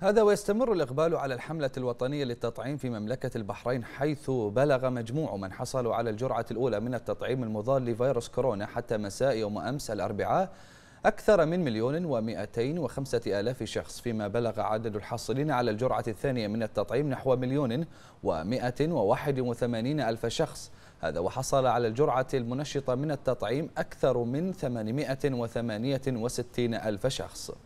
هذا ويستمر الإقبال على الحملة الوطنية للتطعيم في مملكة البحرين حيث بلغ مجموع من حصلوا على الجرعة الأولى من التطعيم المضاد لفيروس كورونا حتى مساء يوم أمس الأربعاء أكثر من مليون ومئتين وخمسة آلاف شخص فيما بلغ عدد الحاصلين على الجرعة الثانية من التطعيم نحو مليون ومائة وواحد وثمانين ألف شخص هذا وحصل على الجرعة المنشطة من التطعيم أكثر من وستين ألف شخص